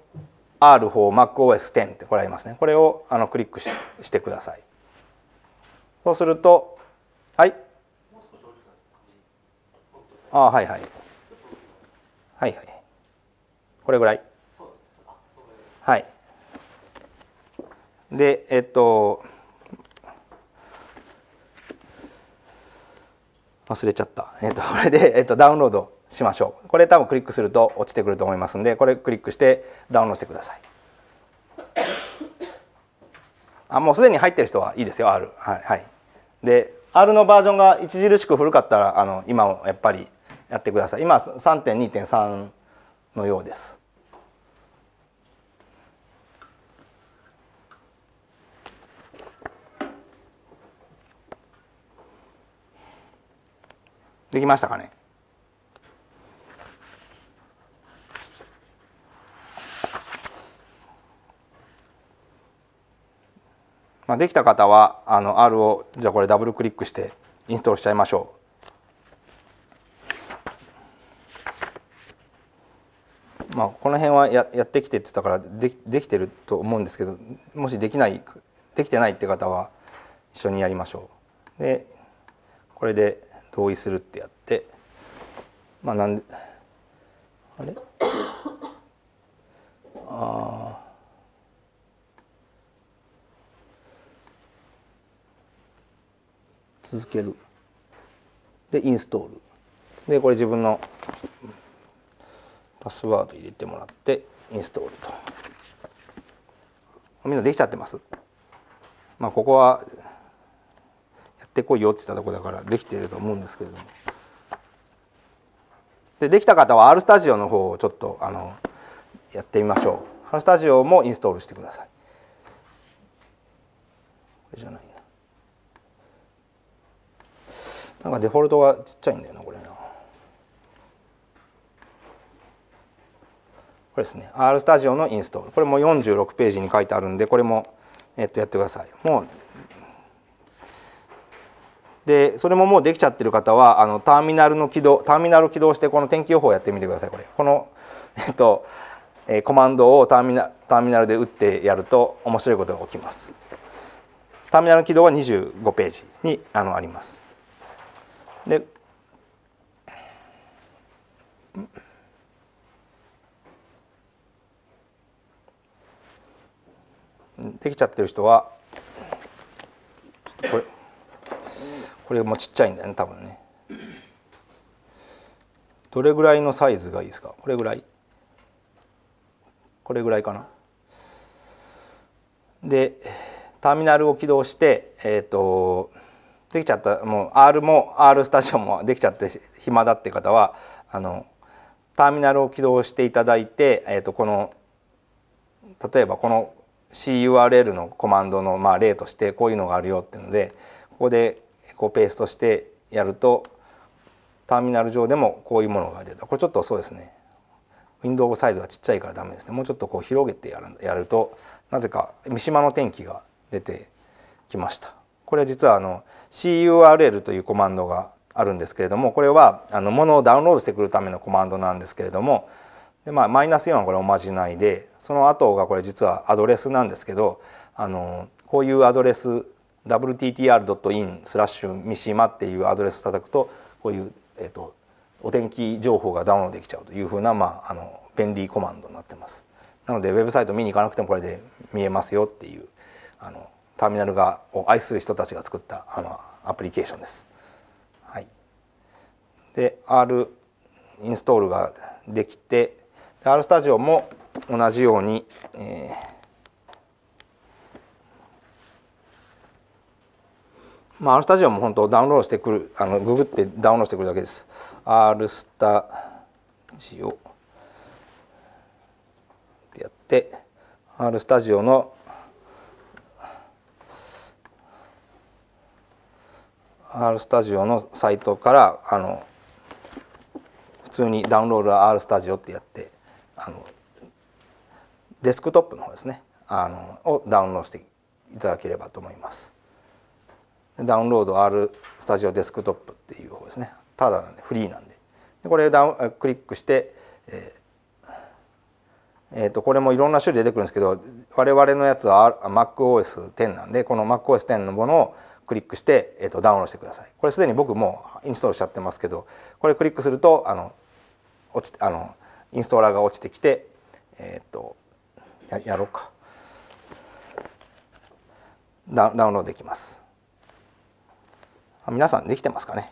R4MacOS10 ってこれありますねこれをあのクリックししてください。そうするとはいあはいはいはいはいこれぐらいはいでえっと忘れちゃった、えっと、これで、えっと、ダウンロードしましょうこれ多分クリックすると落ちてくると思いますんでこれクリックしてダウンロードしてくださいあもうすでに入ってる人はいいですよ R はい、はい、で R のバージョンが著しく古かったらあの今もやっぱりやってください今3.2.3のようです。できましたかねまあ、できた方はあの R をじゃあこれダブルクリックしてインストールしちゃいましょう。まあ、この辺はややってきてって言ったからでできてると思うんですけどもしできないできてないって方は一緒にやりましょう。でこれで同意するってやってまあなんであれああ続けるでインストールでこれ自分のパスワード入れてもらってインストールとみんなできちゃってますまあここはやってこいよって言ったとこだからできていると思うんですけれどもでできた方は R スタジオの方をちょっとあのやってみましょう R スタジオもインストールしてくださいこれじゃないななんかデフォルトがちっちゃいんだよなこれなこれですね R スタジオのインストールこれも46ページに書いてあるんでこれも、えっと、やってくださいもうでそれももうできちゃってる方はあのターミナルの起動ターミナルを起動してこの天気予報をやってみてくださいこれこのえっとえー、コマンドをターミナターミナルで打ってやると面白いことが起きます。ターミナル起動は25ページにあのあります。で、できちゃってる人はこれこれもちっちゃいんだよね多分ねどれぐらいのサイズがいいですかこれぐらいこれぐらいかなでターミナルを起動してえっ、ー、とできちゃったもう R も R スタジオもできちゃって暇だって方はあのターミナルを起動していただいて、えーと、とこの例えばこの CURL のコマンドのまあ例としてこういうのがあるよっていうのでここでこうペーストしてやるとターミナル上でもこういうものが出たこれちょっとそうですねウィンドウサイズがちっちゃいからダメですねもうちょっとこう広げてやるやるとなぜか三島の天気が出てきましたこれ実はあの CURL というコマンドがあるんですけれどもこれはあのものをダウンロードしてくるためのコマンドなんですけれどもでまあマイナス4はこれおまじないでその後がこれ実はアドレスなんですけどあのこういうアドレス wttr.in スラッシュ三島っていうアドレス叩くとこういう、えーと、とお天気情報がダウンロードできちゃうというふうな、まあ、あの便利コマンドになってます。なのでウェブサイト見に行かなくてもこれで見えますよっていうあのターミナルがを愛する人たちが作ったあのアプリケーションです。はい、で R インストールができて R スタジオも同じように、えー、まあ、R スタジオも本当ダウンロードしてくるあのググってダウンロードしてくるだけです。R スタジオってやって R スタジオの R スタジオのサイトからあの普通にダウンロード R スタジオってやってあのデスクトップの方ですねあのをダウンロードしていただければと思います。ダウンロード R スタジオデスクトップっていう方ですねただなんでフリーなんででこれダウンクリックして、えーえー、とこれもいろんな種類出てくるんですけど我々のやつは MacOS10 なんでこの MacOS10 のものをクリックして、えー、とダウンロードしてくださいこれすでに僕もインストールしちゃってますけどこれクリックするとあの落ちてあのインストーラーが落ちてきてえっ、ー、とややろうかダウンロードできます皆さんできてますかね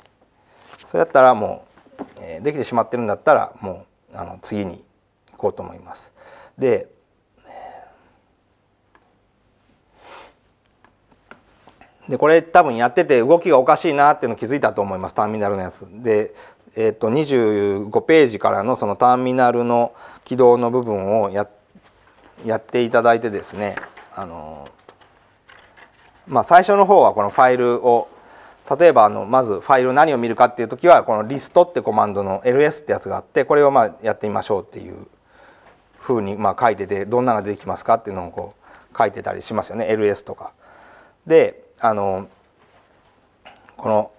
それだったらもう、えー、できてしまってるんだったらもうあの次に行こうと思いますででこれ多分やってて動きがおかしいなっていうの気づいたと思いますターミナルのやつでえーと、25ページからのそのターミナルの軌道の部分をややっていただいてですねあの、まあ、最初の方はこのファイルを例えばあのまずファイル何を見るかっていう時はこのリストってコマンドの ls ってやつがあってこれをまあやってみましょうっていうふうにまあ書いててどんなのが出てきますかっていうのをこう書いてたりしますよね ls とか。であのこの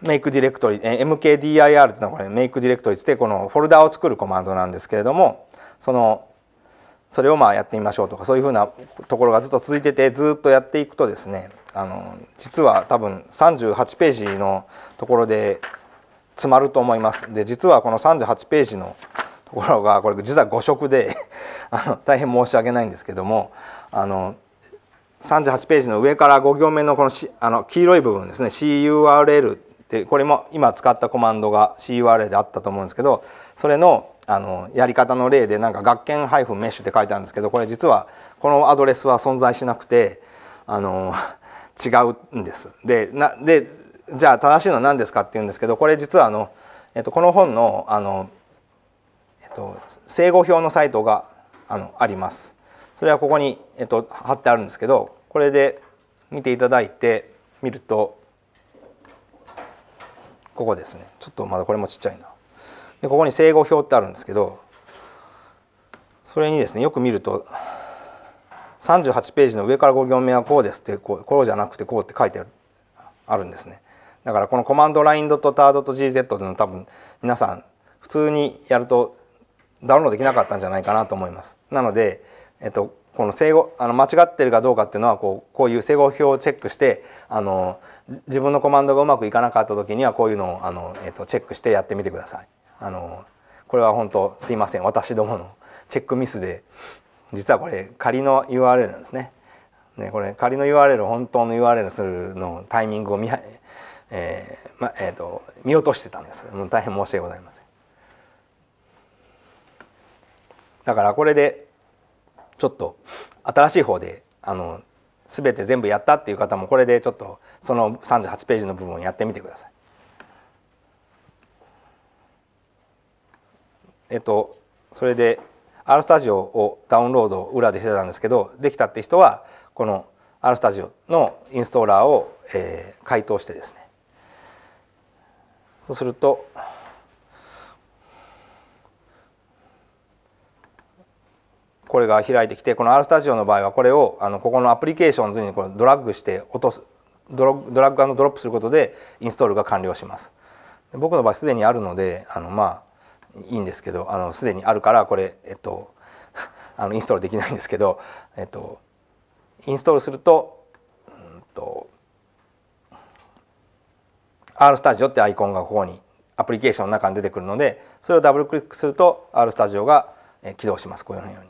メイクディレクトリ、え MKDIR っていうのはこれメイクディレクトリってこのフォルダを作るコマンドなんですけれどもそのそれをまあやってみましょうとかそういうふうなところがずっと続いててずっとやっていくとですねあの実は多分38ページのところで詰まると思います。で実はこの38ページのところがこれ実は5色で あの大変申し訳ないんですけどもあの38ページの上から5行目のこのあの黄色い部分ですね CURL でこれも今使ったコマンドが CURL であったと思うんですけどそれのあのやり方の例でなんか学研 -mesh って書いてあるんですけどこれ実はこのアドレスは存在しなくてあの違うんです。でなでじゃあ正しいのは何ですかっていうんですけどこれ実はあの、えっと、この本のあの、えっと、正誤表のサイトがあのあります。それはここに、えっと、貼ってあるんですけどこれで見ていただいて見るとここですねちょっとまだこれもちっちゃいなでここに整合表ってあるんですけどそれにですねよく見ると38ページの上から5行目はこうですってこうこうじゃなくてこうって書いてあるんですねだからこのコマンドライン .tar.gz いうの多分皆さん普通にやるとダウンロードできなかったんじゃないかなと思いますなので、えっと、この整合あの間違ってるかどうかっていうのはこうこういう整合表をチェックしてあの自分のコマンドがうまくいかなかった時にはこういうのをあの、えーと、チェックしてやってみてください。あのこれは本当すいません私どもの チェックミスで実はこれ仮の URL なんですね。ねこれ仮の URL 本当の URL するのタイミングを見,、えーまえーと見落としてたんです。もう大変申し訳ございません。だからこれでちょっと新しい方であの全て全部やったっていう方もこれでちょっとその38ページの部分やってみてください。えっとそれで R スタジオをダウンロード裏でしてたんですけどできたって人はこの R スタジオのインストーラーを、えー、回答してですねそうするとこれが開いてきてこの R スタジオの場合はこれをあのここのアプリケーションズにこのドラッグして落とすドラドラッグドロップすることでインストールが完了します。僕の場合すでにあるのであのまあいいんですけどあのすでにあるからこれえっとあのインストールできないんですけどえっとインストールすると,、うんと、と R スタジオってアイコンがここにアプリケーションの中に出てくるのでそれをダブルクリックすると R スタジオが起動しますこうように。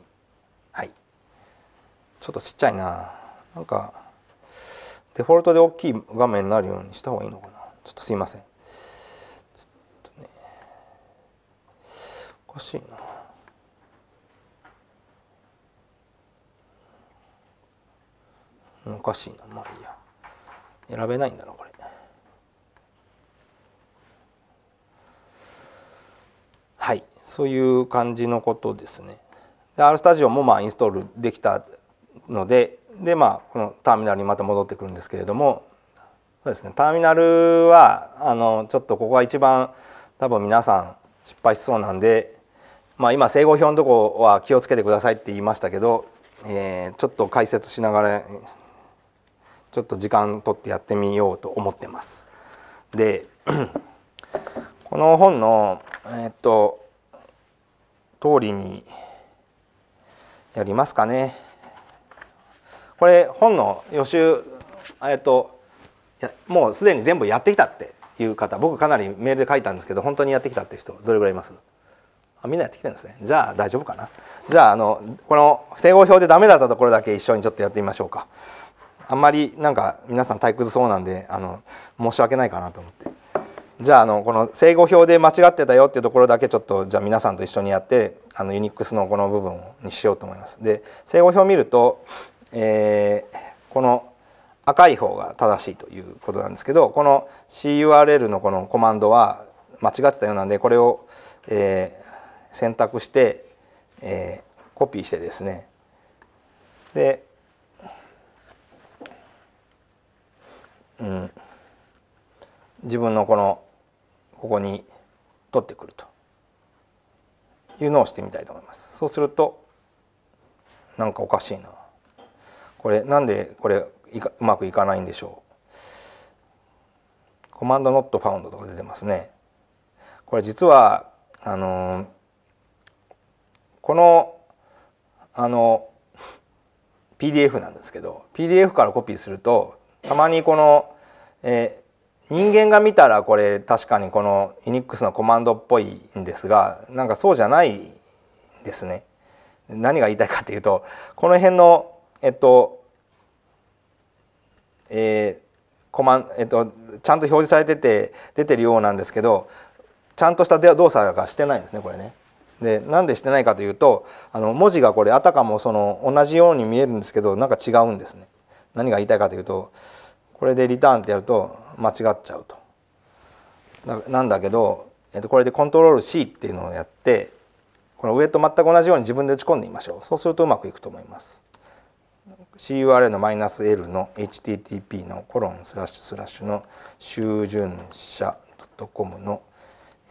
はいちょっとちっちゃいななんかデフォルトで大きい画面になるようにした方がいいのかなちょっとすいませんねおかしいなおかしいなまあいいや選べないんだなこれはいそういう感じのことですねで R スタジオもまあインストールできたのでで、まあ、このターミナルにまた戻ってくるんですけれどもそうですねターミナルはあのちょっとここが一番多分皆さん失敗しそうなんで、まあ、今整合表のとこは気をつけてくださいって言いましたけど、えー、ちょっと解説しながらちょっと時間取ってやってみようと思ってます。でこの本のえー、っと通りにやりますかねこれ本の予習えっともうすでに全部やってきたっていう方僕かなりメールで書いたんですけど本当にやってきたっていう人どれぐらいいますあみんなやってきてるんですねじゃあ大丈夫かなじゃああのこの整合表でダメだったところだけ一緒にちょっとやってみましょうかあんまりなんか皆さん退屈そうなんであの申し訳ないかなと思ってじゃああのこの正誤表で間違ってたよっていうところだけちょっとじゃあ皆さんと一緒にやってあのユニックスのこの部分にしようと思います。で正誤表を見ると、えー、この赤い方が正しいということなんですけどこの CURL のこのコマンドは間違ってたようなんでこれを、えー、選択して、えー、コピーしてですねで、うん、自分のこのここに取ってくるというのをしてみたいと思います。そうするとなんかおかしいなこれなんでこれうまくいかないんでしょうコマンドノットファウンドとか出てますね。これ実はあのこのあの PDF なんですけど PDF からコピーするとたまにこの、え人間が見たらこれ確かにこの Unix のコマンドっぽいんですがなんかそうじゃないですね。何が言いたいかというとこの辺のえっと、えー、コマンえっとちゃんと表示されてて出てるようなんですけどちゃんとした動作がしてないんですねこれね。でなんでしてないかというとあの文字がこれあたかもその同じように見えるんですけどなんか違うんですね。何が言いたいかというとこれでリターンってやると間違っちゃうと。なんだけど、えっと、これでコントロール C っていうのをやってこの上と全く同じように自分で打ち込んでみましょうそうするとうまくいくと思います。c u r l のマイナス L の HTTP のコロンスラッシュスラッシュの修順者 .com の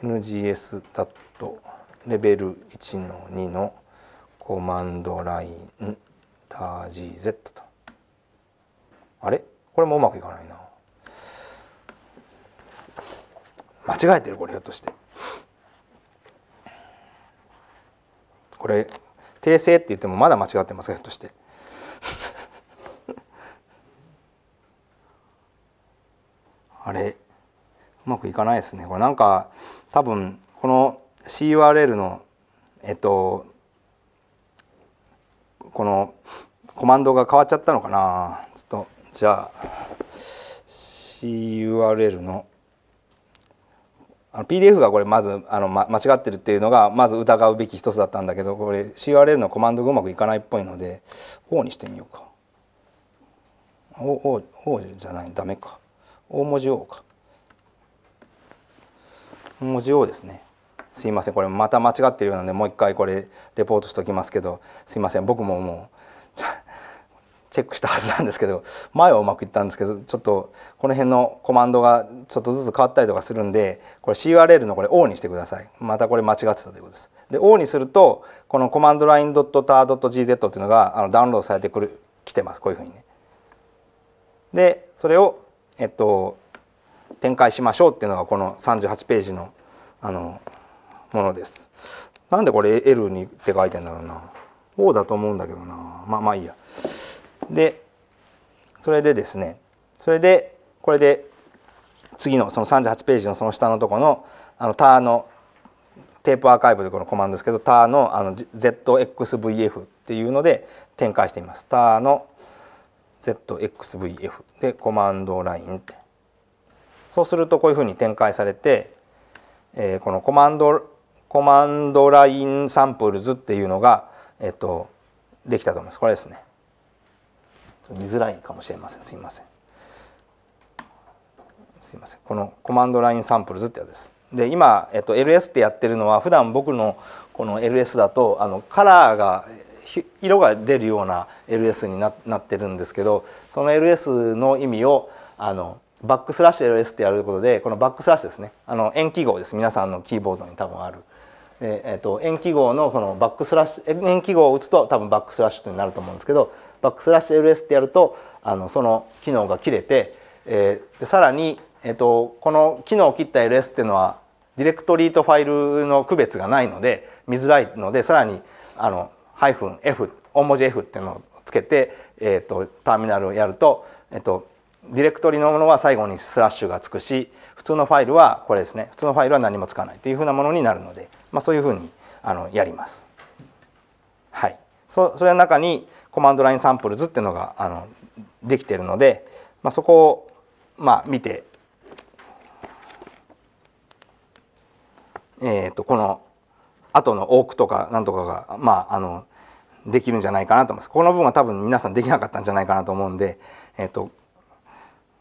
NGS ダットレベル1の2のコマンドラインター GZ と。あれこれもうまくいかないな間違えてるこれひょっとしてこれ訂正って言ってもまだ間違ってますかひょっとして あれうまくいかないですねこれなんか多分この CURL のえっとこのコマンドが変わっちゃったのかなちょっとじゃあ CURL のあの PDF がこれまずあの、ま、間違ってるっていうのがまず疑うべき一つだったんだけどこれ CURL のコマンドがうまくいかないっぽいので O にしてみようか O, o, o じゃないダメか大文字 O か大文字 O ですねすいませんこれまた間違ってるようなんでもう一回これレポートしておきますけどすいません僕ももうチェックしたはずなんですけど前はうまくいったんですけどちょっとこの辺のコマンドがちょっとずつ変わったりとかするんでこれ CURL のこれ O にしてくださいまたこれ間違ってたということですで O にするとこのコマンドライン .tar.gz っていうのがあのダウンロードされてくる来てますこういうふうにねでそれをえっと展開しましょうっていうのがこの38ページのあのものですなんでこれ L にって書いてんだろうな O だと思うんだけどなまあまあいいやでそれでですねそれでこれで次のその38ページのその下のとこのあのターのテープアーカイブでこのコマンドですけどターのあの ZXVF っていうので展開しています。ターの ZXVF でコマンドラインってそうするとこういうふうに展開されて、えー、このコマンドコマンドラインサンプルズっていうのが、えっと、できたと思います。これですね。見づらいかもしれませんすいませんすいませんこのコマンドラインサンプルズってやつですで今、えっと、LS ってやってるのは普段僕のこの LS だとあのカラーが色が出るような LS になってるんですけどその LS の意味をあのバックスラッシュ LS ってやることでこのバックスラッシュですねあの円記号です皆さんのキーボードに多分ある。えー、と円記号のこのバックスラッシュ円記号を打つと多分バックスラッシュってなると思うんですけどバックスラッシュ LS ってやるとあのその機能が切れて、えー、でさらに、えーと、この機能を切った LS っていうのはディレクトリーとファイルの区別がないので見づらいのでさらにあのハイフン F 大文字 F っていうのをつけて、えーと、ターミナルをやると,、えーと、ディレクトリのものは最後にスラッシュがつくし普通のファイルはこれですね普通のファイルは何もつかないというふうなものになるので、まあ、そういうふうにあのやります。はいそそれの中にコマンドラインサンプルズっていうのがあのできてるので、まあ、そこをまあ見て、えー、とこの後の多くとかなんとかが、まあ、あのできるんじゃないかなと思います。ここの部分は多分皆さんできなかったんじゃないかなと思うんで、えーと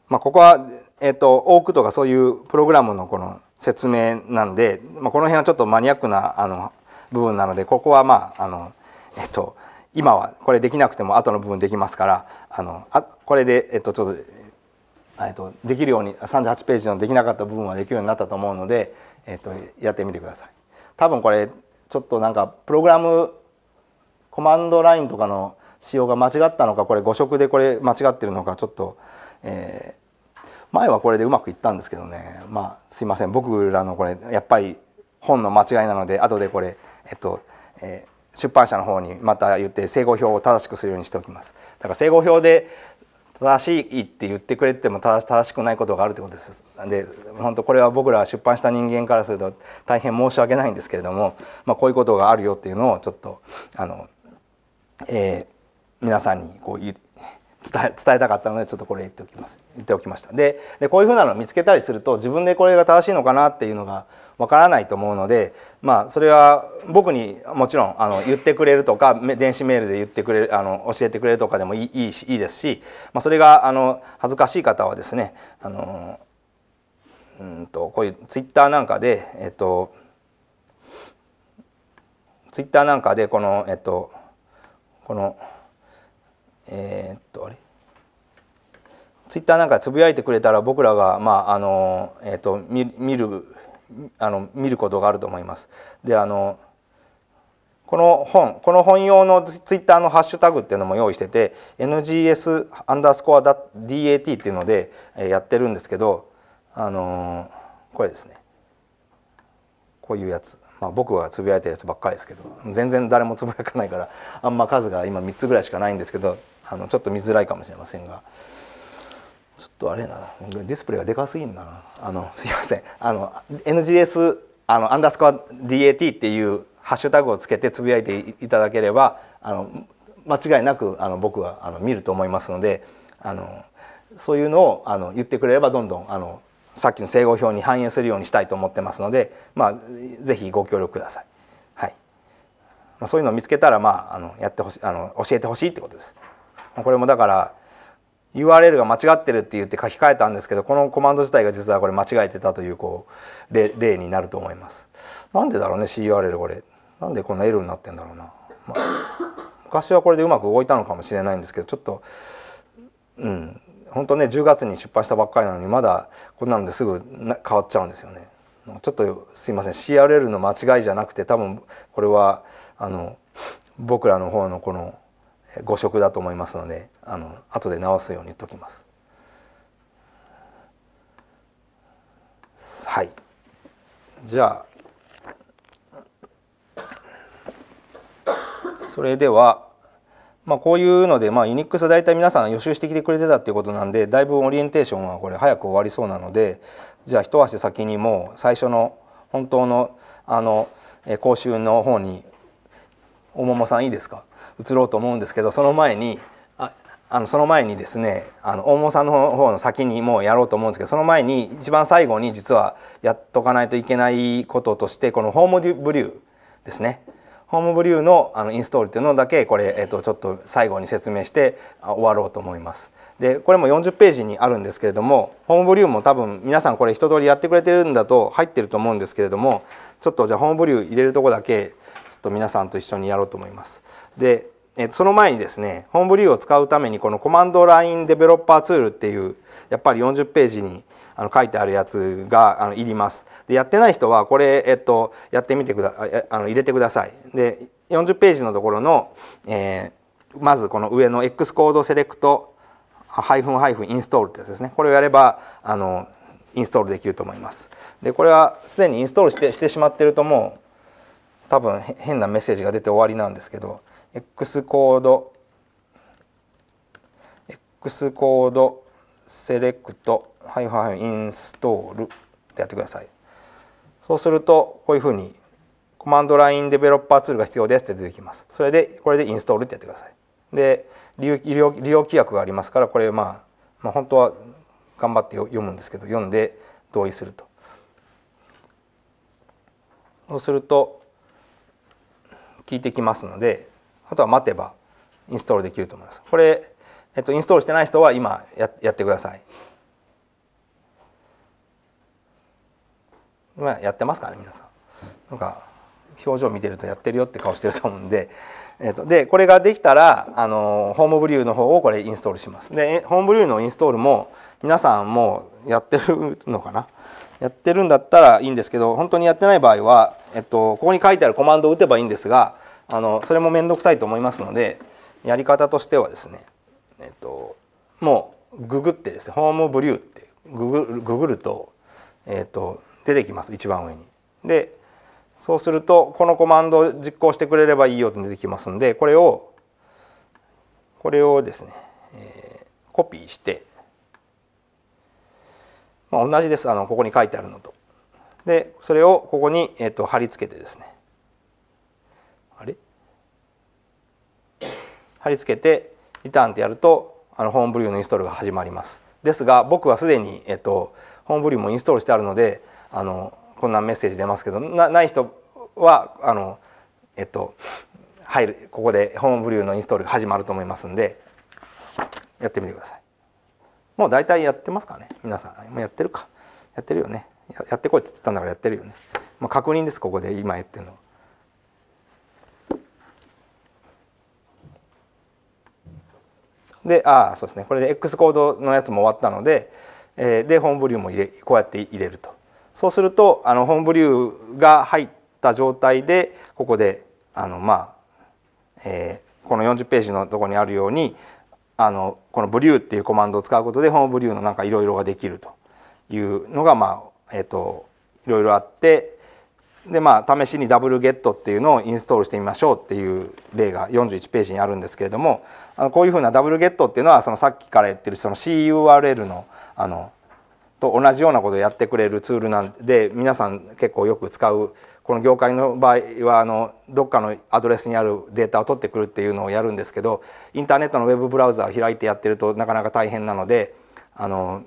まあ、ここは、えーと、と多くとかそういうプログラムのこの説明なんで、まあ、この辺はちょっとマニアックなあの部分なのでここはまああのえっと、今はこれできなくても後の部分できますからあのあこれで、えっと、ちょっと,、えっと、できるように38ページのできなかった部分はできるようになったと思うので、えっと、やってみてください。多分これちょっとなんかプログラムコマンドラインとかの仕様が間違ったのかこれ誤色でこれ間違ってるのかちょっと、えー、前はこれでうまくいったんですけどねまあすいません僕らのこれやっぱり本の間違いなので後でこれえっと、えー出版社の方にまた言って整合表を正しくするようにしておきますだから整合表で正しいって言ってくれても正しくないことがあるってことですで本当これは僕ら出版した人間からすると大変申し訳ないんですけれども、まあ、こういうことがあるよっていうのをちょっとあの、えー、皆さんにこう伝え伝えたかったのでちょっとこれ言っておきます言っておきましたででこういうふうなのを見つけたりすると自分でこれが正しいのかなっていうのがわからないと思うので、まあ、それは僕にもちろんあの言ってくれるとか電子メールで言ってくれるあの教えてくれるとかでもいいしいいですし、まあ、それがあの恥ずかしい方はですねあのうんとこういうツイッターなんかで、えっと、ツイッターなんかでこの、えっと、このえー、っとあれツイッターなんかつぶやいてくれたら僕らが、まああのえっと見見るあの見ることがあると思います。であのこの本この本用のツイッターのハッシュタグっていうのも用意してて NGS アンダースコア DAT っていうのでやってるんですけどあのこれですねこういうやつ、まあ、僕がつぶやいてるやつばっかりですけど全然誰もつぶやかないからあんま数が今3つぐらいしかないんですけどあのちょっと見づらいかもしれませんが。ちょっとあれなディスプレイがでかすぎんなあのすいませんあの NGS あのアンダースコア DAT っていうハッシュタグをつけてつぶやいていただければあの間違いなくあの僕はあの見ると思いますのであのそういうのをあの言ってくれればどんどんあのさっきの整合表に反映するようにしたいと思ってますので、まあ、ぜひご協力ください。はいまあ、そういうのを見つけたら、まあ、あのやってほしあの教えてほしいってことです。これもだから URL が間違ってるって言って書き換えたんですけどこのコマンド自体が実はこれ間違えてたというこう例例になると思います。なんでだろうね CURL これなんでこんな L になってんだろうな、まあ、昔はこれでうまく動いたのかもしれないんですけどちょっとうん本当ね10月に出版したばっかりなのにまだこんなのですぐな変わっちゃうんですよね。ちょっとすいません CRL の間違いじゃなくて多分これはあの僕らの方のこの誤植だと思いますのであの後で直すように言っときます。はいじゃあそれでは、まあ、こういうので、まあ、ユニックス大体皆さん予習してきてくれてたっていうことなんでだいぶオリエンテーションはこれ早く終わりそうなのでじゃあ一足先にもう最初の本当のあの講習の方におももさんいいですか移ろうと思うんですけどその前にああのその前にですねあの大門さんの方の先にもうやろうと思うんですけどその前に一番最後に実はやっとかないといけないこととしてこのホームブリューですねホームブリューのあのインストールっていうのだけこれ、えっと、ちょっと最後に説明して終わろうと思います。でこれも40ページにあるんですけれどもホームブリューも多分皆さんこれ一通りやってくれてるんだと入ってると思うんですけれどもちょっとじゃあホームブリュー入れるとこだけちょっと皆さんと一緒にやろうと思います。で、えその前にですねホームブリューを使うためにこのコマンドラインデベロッパーツールっていうやっぱり40ページにあの書いてあるやつがあのいります。でやってない人はこれ、えっと、やってみてくだあの入れてください。で40ページのところの、えー、まずこの上の X コードセレクトハイフンハイフンインストールってやつですねこれをやればあのインストールできると思います。でこれはすでにインストールしてしてしまってるともう多分変なメッセージが出て終わりなんですけど X コード X コードセレクトはいはいインストールってやってくださいそうするとこういうふうにコマンドラインデベロッパーツールが必要ですって出てきますそれでこれでインストールってやってくださいで利用利用規約がありますからこれまあ、まあ、本当は頑張って読むんですけど読んで同意するとそうすると聞いてきますのであとは待てばインストールできると思います。これ、えっと、インストールしてない人は今ややってください。まあ、やってますかね皆さん。なんか表情見てるとやってるよって顔してると思うんで、えっと、でこれができたらあのホームブリューの方をこれインストールします。でホームブリューのインストールも皆さんもうやってるのかなやってるんだったらいいんですけど本当にやってない場合は、えっと、ここに書いてあるコマンドを打てばいいんですがあのそれも面倒くさいと思いますのでやり方としてはですね、えっと、もうググってですねホームブリューってググググると,、えっと出てきます一番上に。でそうするとこのコマンドを実行してくれればいいよって出てきますんでこれをこれをですね、えー、コピーして、まあ、同じですあのここに書いてあるのと。でそれをここに、えーと貼り付けてですね貼り付けてリターンってやるとあのホームブリューのインストールが始まりますですが僕はすでに、えっと、ホームブリューもインストールしてあるのであのこんなメッセージ出ますけどない人はあの、えっと、入るここでホームブリューのインストールが始まると思いますんでやってみてくださいもう大体やってますかね皆さんもうやってるかやってるよねやってこいって言ったんだからやってるよね、まあ、確認ですここで今言ってるのでああそうですねこれで X コードのやつも終わったので、えー、でホームブリューも入れこうやって入れるとそうするとあのホームブリューが入った状態でここであのまあ、えー、この40ページのとこにあるようにあのこのブリューっていうコマンドを使うことでホームブリューのなんかいろいろができるというのがまあえっ、ー、といろいろあってでまあ試しにダブルゲットっていうのをインストールしてみましょうっていう例が41ページにあるんですけれどもあのこういうふうなダブルゲットっていうのはそのさっきから言ってるその CURL のあのと同じようなことをやってくれるツールなんで皆さん結構よく使うこの業界の場合はあのどっかのアドレスにあるデータを取ってくるっていうのをやるんですけどインターネットのウェブブラウザを開いてやってるとなかなか大変なのであの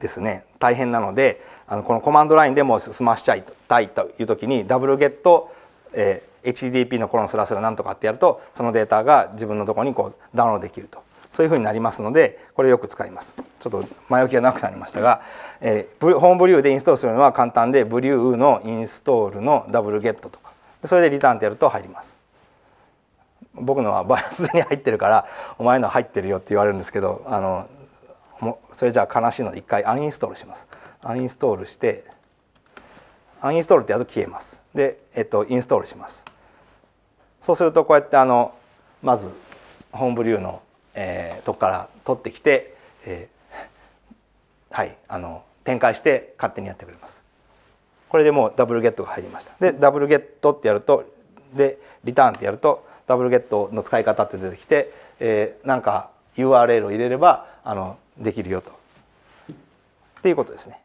ですね大変なのであのこのコマンドラインでも済ましちゃいたいという時にダブルゲット、えー、HTTP のコロンスラスラなんとかってやるとそのデータが自分のとこにこうダウンロードできるとそういうふうになりますのでこれよく使いますちょっと前置きがなくなりましたが、えー、ホームブリューでインストールするのは簡単でブリューのインストールのダブルゲットとかそれでリターンってやると入ります僕のはバイアスでに入ってるからお前の入ってるよって言われるんですけどあのもそれじゃあ悲しいので一回アンインストールしますアンインストールしてアンインストールってやると消えますで、えっと、インストールしますそうするとこうやってあのまずホームブリューの、えー、とこから取ってきて、えー、はいあの展開して勝手にやってくれますこれでもうダブルゲットが入りましたでダブルゲットってやるとでリターンってやるとダブルゲットの使い方って出てきて、えー、なんか URL を入れればあのできるよとっていうことですね。